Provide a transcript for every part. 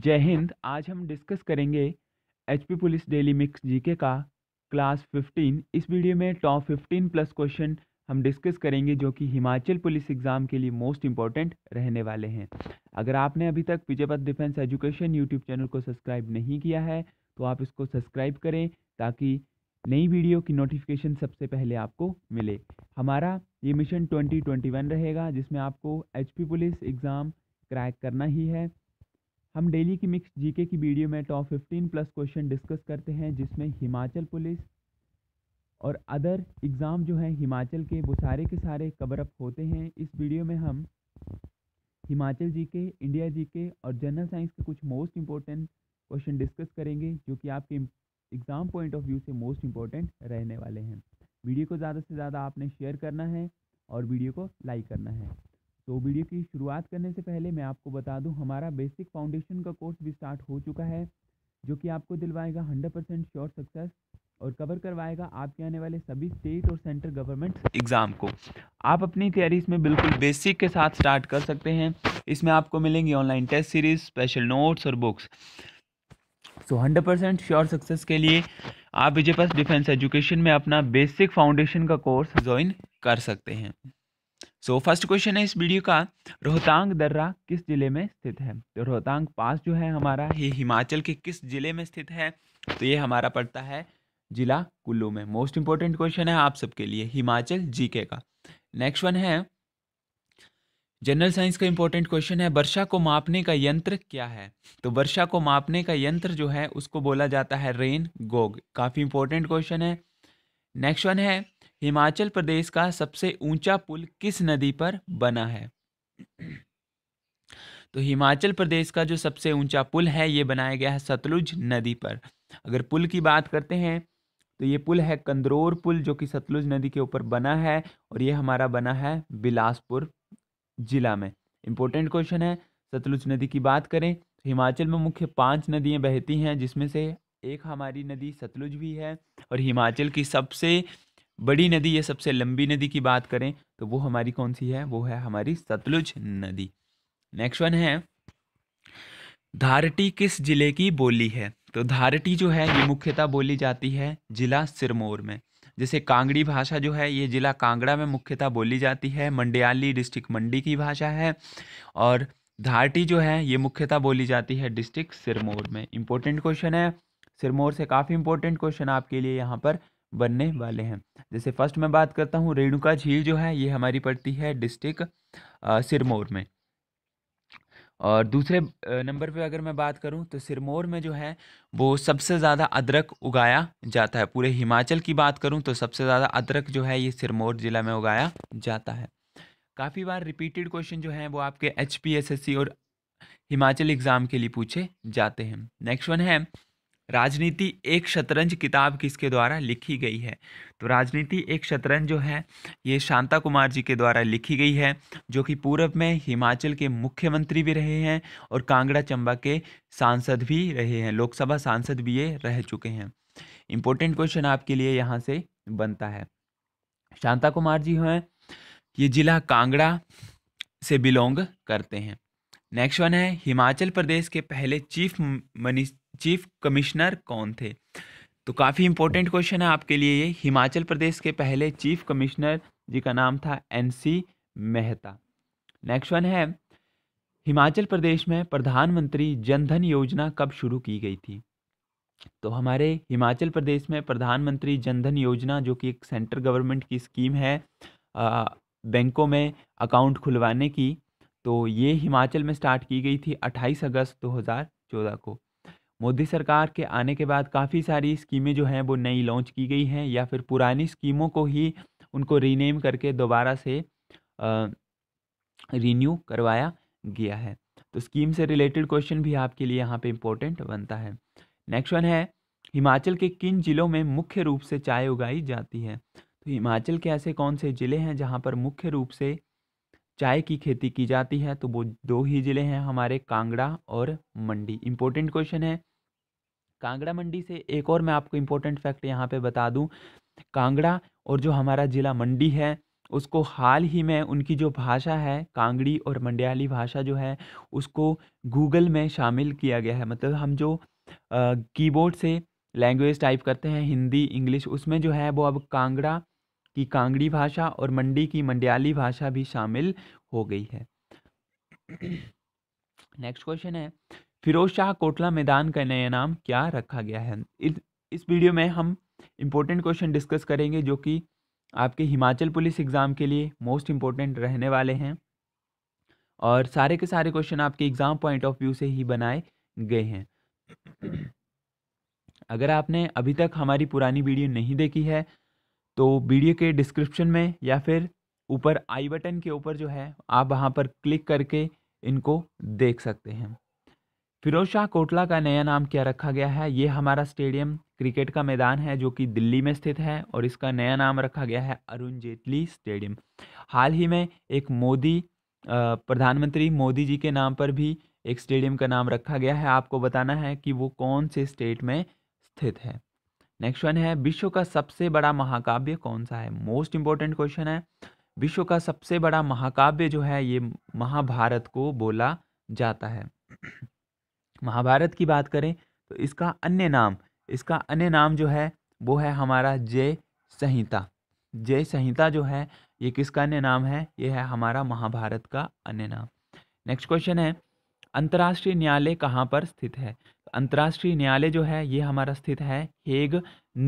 जय हिंद आज हम डिस्कस करेंगे HP police daily mix GK का क्लास 15 इस वीडियो में टॉप 15 प्लस क्वेश्चन हम डिस्कस करेंगे जो कि हिमाचल पुलिस एग्ज़ाम के लिए मोस्ट इम्पॉर्टेंट रहने वाले हैं अगर आपने अभी तक Vijaypath defence education YouTube channel को सब्सक्राइब नहीं किया है तो आप इसको सब्सक्राइब करें ताकि नई वीडियो की नोटिफिकेशन सबसे पहले आपको मिले हमारा ये मिशन 2021 रहेगा जिसमें आपको एचपी पुलिस एग्ज़ाम क्रैक करना ही है हम डेली की मिक्स जीके की वीडियो में top fifteen plus question discuss करते हैं जिसमें हिमाचल पुलिस और अदर एग्ज़ाम जो हैं हिमाचल के वो सारे के सारे कवर अप होते हैं इस वीडियो में हम हिमाचल जीके इंडिया जीके और जनरल साइंस के कुछ मोस्ट इम्पोर्टेंट क्वेश्चन डिस्कस करेंगे जो कि आपके एग्ज़ाम पॉइंट ऑफ व्यू से मोस्ट इम्पोर्टेंट रहने वाले हैं वीडियो को ज़्यादा से ज़्यादा आपने शेयर करना है और वीडियो को लाइक करना है तो वीडियो की शुरुआत करने से पहले मैं आपको बता दूं हमारा बेसिक फाउंडेशन का कोर्स भी स्टार्ट हो चुका है जो कि आपको दिलवाएगा हंड्रेड परसेंट श्योर सक्सेस और कवर करवाएगा आपके आने वाले सभी स्टेट और सेंट्रल गवर्नमेंट एग्ज़ाम को आप अपनी तैयारी इसमें बिल्कुल बेसिक के साथ स्टार्ट कर सकते हैं इसमें आपको मिलेंगी online test series special notes और बुक्स सो तो हंड्रेड परसेंट श्योर सक्सेस के लिए आप विजय पास डिफेंस एजुकेशन में अपना बेसिक फाउंडेशन का कोर्स ज्वाइन कर सकते हैं सो फर्स्ट क्वेश्चन है इस वीडियो का रोहतांग दर्रा किस जिले में स्थित है तो रोहतांग पास जो है हमारा ये हिमाचल के किस जिले में स्थित है तो ये हमारा पड़ता है जिला कुल्लू में मोस्ट इंपॉर्टेंट क्वेश्चन है आप सबके लिए हिमाचल जीके का नेक्स्ट वन है जनरल साइंस का इंपॉर्टेंट क्वेश्चन है वर्षा को मापने का यंत्र क्या है तो वर्षा को मापने का यंत्र जो है उसको बोला जाता है रेन गोग काफ़ी इंपॉर्टेंट क्वेश्चन है नेक्स्ट वन है हिमाचल प्रदेश का सबसे ऊंचा पुल किस नदी पर बना है तो हिमाचल प्रदेश का जो सबसे ऊंचा पुल है ये बनाया गया है सतलुज नदी पर अगर पुल की बात करते हैं तो ये पुल है कंदरौर पुल जो कि सतलुज नदी के ऊपर बना है और ये हमारा बना है बिलासपुर जिला में इम्पोर्टेंट क्वेश्चन है सतलुज नदी की बात करें तो हिमाचल में मुख्य पांच नदियाँ बहती हैं जिसमें से एक हमारी नदी सतलुज भी है और हिमाचल की सबसे बड़ी नदी या सबसे लंबी नदी की बात करें तो वो हमारी कौन सी है वो है हमारी सतलुज नदी नेक्स्ट वन है धारटी किस जिले की बोली है तो धारटी जो है ये मुख्यतः बोली जाती है जिला सिरमौर में जैसे कांगड़ी भाषा जो है ये जिला कांगड़ा में मुख्यतः बोली जाती है मंडियाली डिस्ट्रिक्ट मंडी की भाषा है और धारटी जो है ये मुख्यतः बोली जाती है डिस्ट्रिक्ट सिरमौर में इंपॉर्टेंट क्वेश्चन है सिरमौर से काफ़ी इंपॉर्टेंट क्वेश्चन आपके लिए यहाँ पर बनने वाले हैं जैसे फर्स्ट मैं बात करता हूँ रेणुका झील जो है ये हमारी पड़ती है डिस्ट्रिक्ट सिरमौर में और दूसरे नंबर पे अगर मैं बात करूँ तो सिरमौर में जो है वो सबसे ज़्यादा अदरक उगाया जाता है पूरे हिमाचल की बात करूँ तो सबसे ज़्यादा अदरक जो है ये सिरमौर ज़िला में उगाया जाता है काफ़ी बार रिपीटेड क्वेश्चन जो है वो आपके एच और हिमाचल एग्ज़ाम के लिए पूछे जाते हैं नेक्स्ट वन है राजनीति एक शतरंज किताब किसके द्वारा लिखी गई है तो राजनीति एक शतरंज जो है ये शांता कुमार जी के द्वारा लिखी गई है जो कि पूर्व में हिमाचल के मुख्यमंत्री भी रहे हैं और कांगड़ा चंबा के सांसद भी रहे हैं लोकसभा सांसद भी ये रह चुके हैं इम्पोर्टेंट क्वेश्चन आपके लिए यहाँ से बनता है शांता कुमार जी हैं ये जिला कांगड़ा से बिलोंग करते हैं नेक्स्ट वन है हिमाचल प्रदेश के पहले चीफ मिनिस्ट चीफ कमिश्नर कौन थे तो काफ़ी इंपॉर्टेंट क्वेश्चन है आपके लिए ये हिमाचल प्रदेश के पहले चीफ कमिश्नर जी का नाम था एनसी मेहता नेक्स्ट वन है हिमाचल प्रदेश में प्रधानमंत्री जनधन योजना कब शुरू की गई थी तो हमारे हिमाचल प्रदेश में प्रधानमंत्री जनधन योजना जो कि एक सेंट्रल गवर्नमेंट की स्कीम है आ, बैंकों में अकाउंट खुलवाने की तो ये हिमाचल में स्टार्ट की गई थी 28 अगस्त 2014 को मोदी सरकार के आने के बाद काफ़ी सारी स्कीमें जो हैं वो नई लॉन्च की गई हैं या फिर पुरानी स्कीमों को ही उनको रीनेम करके दोबारा से रीन्यू करवाया गया है तो स्कीम से रिलेटेड क्वेश्चन भी आपके लिए यहाँ पे इम्पोर्टेंट बनता है नेक्स्ट वन है हिमाचल के किन जिलों में मुख्य रूप से चाय उगाई जाती है तो हिमाचल के ऐसे कौन से ज़िले हैं जहाँ पर मुख्य रूप से चाय की खेती की जाती है तो वो दो ही ज़िले हैं हमारे कांगड़ा और मंडी इम्पोर्टेंट क्वेश्चन है कांगड़ा मंडी से एक और मैं आपको इम्पोर्टेंट फैक्ट यहाँ पे बता दूँ कांगड़ा और जो हमारा ज़िला मंडी है उसको हाल ही में उनकी जो भाषा है कांगड़ी और मंडयाली भाषा जो है उसको गूगल में शामिल किया गया है मतलब हम जो कीबोर्ड से लैंग्वेज टाइप करते हैं हिंदी इंग्लिश उसमें जो है वो अब कांगड़ा की कांगड़ी भाषा और मंडी की मंडयाली भाषा भी शामिल हो गई है नेक्स्ट क्वेश्चन है फिरोज शाह कोटला मैदान का नया नाम क्या रखा गया है इस इस वीडियो में हम इम्पोर्टेंट क्वेश्चन डिस्कस करेंगे जो कि आपके हिमाचल पुलिस एग्ज़ाम के लिए मोस्ट इम्पोर्टेंट रहने वाले हैं और सारे के सारे क्वेश्चन आपके एग्ज़ाम पॉइंट ऑफ व्यू से ही बनाए गए हैं अगर आपने अभी तक हमारी पुरानी वीडियो नहीं देखी है तो वीडियो के डिस्क्रिप्शन में या फिर ऊपर आई बटन के ऊपर जो है आप वहाँ पर क्लिक करके इनको देख सकते हैं फिरोज शाह कोटला का नया नाम क्या रखा गया है ये हमारा स्टेडियम क्रिकेट का मैदान है जो कि दिल्ली में स्थित है और इसका नया नाम रखा गया है अरुण जेटली स्टेडियम हाल ही में एक मोदी प्रधानमंत्री मोदी जी के नाम पर भी एक स्टेडियम का नाम रखा गया है आपको बताना है कि वो कौन से स्टेट में स्थित है नेक्स्ट वन है विश्व का सबसे बड़ा महाकाव्य कौन सा है मोस्ट इम्पोर्टेंट क्वेश्चन है विश्व का सबसे बड़ा महाकाव्य जो है ये महाभारत को बोला जाता है महाभारत की बात करें तो इसका अन्य नाम इसका अन्य नाम जो है वो है हमारा जय संहिता जय संहिता जो है ये किसका अन्य नाम है ये है हमारा महाभारत का अन्य नाम नेक्स्ट क्वेश्चन है अंतर्राष्ट्रीय न्यायालय कहाँ पर स्थित है अंतर्राष्ट्रीय न्यायालय जो है ये हमारा स्थित है हेग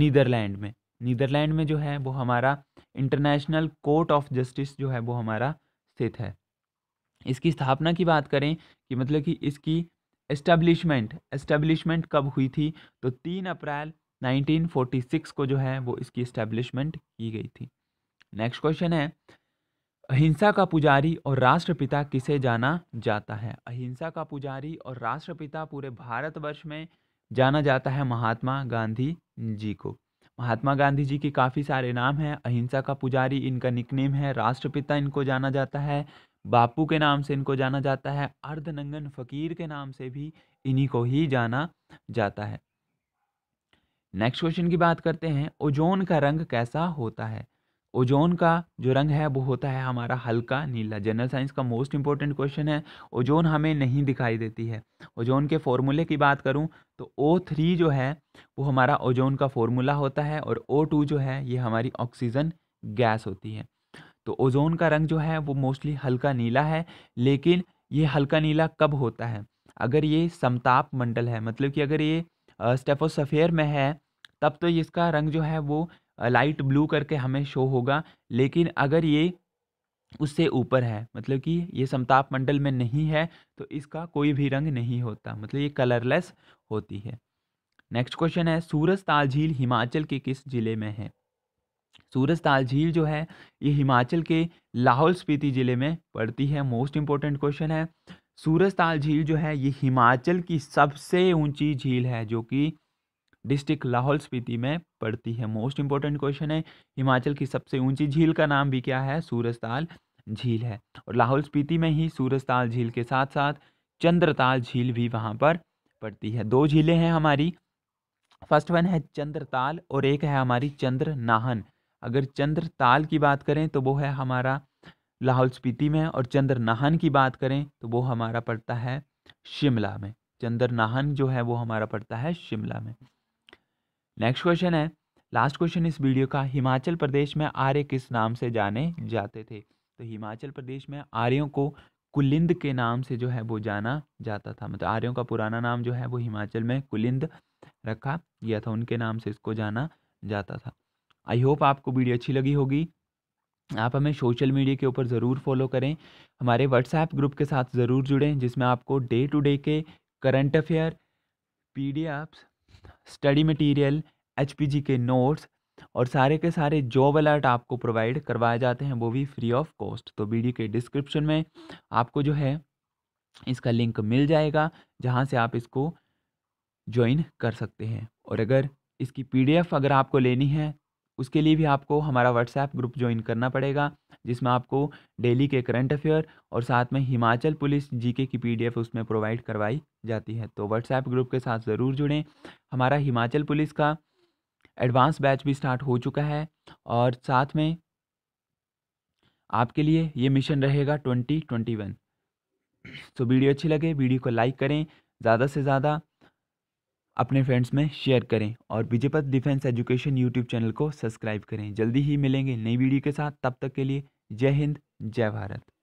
नीदरलैंड में नीदरलैंड में जो है वो हमारा इंटरनेशनल कोर्ट ऑफ जस्टिस जो है वो हमारा स्थित है इसकी स्थापना की बात करें कि मतलब कि इसकी एस्टेब्लिशमेंट एस्टेब्लिशमेंट कब हुई थी तो तीन अप्रैल 1946 को जो है वो इसकी एस्टेब्लिशमेंट की गई थी नेक्स्ट क्वेश्चन है अहिंसा का पुजारी और राष्ट्रपिता किसे जाना जाता है अहिंसा का पुजारी और राष्ट्रपिता पूरे भारतवर्ष में जाना जाता है महात्मा गांधी जी को महात्मा गांधी जी के काफ़ी सारे नाम हैं अहिंसा का पुजारी इनका निकनेम है राष्ट्रपिता इनको जाना जाता है बापू के नाम से इनको जाना जाता है अर्धनंगन फकीर के नाम से भी इन्हीं को ही जाना जाता है नेक्स्ट क्वेश्चन की बात करते हैं ओजोन का रंग कैसा होता है ओजोन का जो रंग है वो होता है हमारा हल्का नीला जनरल साइंस का मोस्ट इंपॉर्टेंट क्वेश्चन है ओजोन हमें नहीं दिखाई देती है ओजोन के फॉर्मूले की बात करूं तो ओ थ्री जो है वो हमारा ओजोन का फॉर्मूला होता है और ओ टू जो है ये हमारी ऑक्सीजन गैस होती है तो ओजोन का रंग जो है वो मोस्टली हल्का नीला है लेकिन ये हल्का नीला कब होता है अगर ये समताप मंडल है मतलब कि अगर ये स्टेफोसफेयर में है तब तो इसका रंग जो है वो लाइट ब्लू करके हमें शो होगा लेकिन अगर ये उससे ऊपर है मतलब कि ये समताप मंडल में नहीं है तो इसका कोई भी रंग नहीं होता मतलब ये कलरलेस होती है नेक्स्ट क्वेश्चन है सूरज ताल झील हिमाचल के किस जिले में है सूरज ताल झील जो है ये हिमाचल के लाहौल स्पीति ज़िले में पड़ती है मोस्ट इम्पोर्टेंट क्वेश्चन है सूरज ताल झील जो है ये हिमाचल की सबसे ऊंची झील है जो कि डिस्ट्रिक्ट लाहौल स्पीति में पड़ती है मोस्ट इंपॉर्टेंट क्वेश्चन है हिमाचल की सबसे ऊंची झील का नाम भी क्या है सूरज ताल झील है और लाहौल स्पीति में ही सूरज ताल झील के साथ साथ चंद्रताल झील भी वहाँ पर पड़ती है दो झीलें हैं हमारी फर्स्ट वन है चंद्रताल और एक है हमारी चंद्र नाहन अगर चंद्र ताल की बात करें तो वो है हमारा लाहौल स्पीति में और चंद्र नाहन की बात करें तो वो हमारा पड़ता है शिमला में चंद्र नाहन जो है वो हमारा पड़ता है शिमला में नेक्स्ट क्वेश्चन है लास्ट क्वेश्चन इस वीडियो का हिमाचल प्रदेश में आर्य किस नाम से जाने जाते थे तो हिमाचल प्रदेश में आर्यों को कुलिंद के नाम से जो है वो जाना जाता था मतलब आर्यों का पुराना नाम जो है वो हिमाचल में कुलिंद रखा गया था उनके नाम से इसको जाना जाता था आई होप आपको वीडियो अच्छी लगी होगी आप हमें सोशल मीडिया के ऊपर ज़रूर फॉलो करें हमारे व्हाट्सएप ग्रुप के साथ ज़रूर जुड़ें जिसमें आपको डे टू डे के current affair P study material H K notes और सारे के सारे जॉब अलर्ट आपको प्रोवाइड करवाए जाते हैं वो भी फ्री ऑफ कॉस्ट तो वीडियो के डिस्क्रिप्शन में आपको जो है इसका लिंक मिल जाएगा जहाँ से आप इसको ज्वाइन कर सकते हैं और अगर इसकी पीडीएफ अगर आपको लेनी है उसके लिए भी आपको हमारा व्हाट्सएप ग्रुप ज्वाइन करना पड़ेगा जिसमें आपको डेली के करंट अफेयर और साथ में हिमाचल पुलिस जीके की पीडीएफ उसमें प्रोवाइड करवाई जाती है तो व्हाट्सएप ग्रुप के साथ ज़रूर जुड़ें हमारा हिमाचल पुलिस का एडवांस बैच भी स्टार्ट हो चुका है और साथ में आपके लिए ये मिशन रहेगा ट्वेंटी ट्वेंटी वन तो वीडियो अच्छी लगे वीडियो को लाइक करें ज़्यादा से ज़्यादा अपने फ्रेंड्स में शेयर करें और Vijaypath defence education YouTube channel को सब्सक्राइब करें जल्दी ही मिलेंगे नई वीडियो के साथ तब तक के लिए जय हिंद जय भारत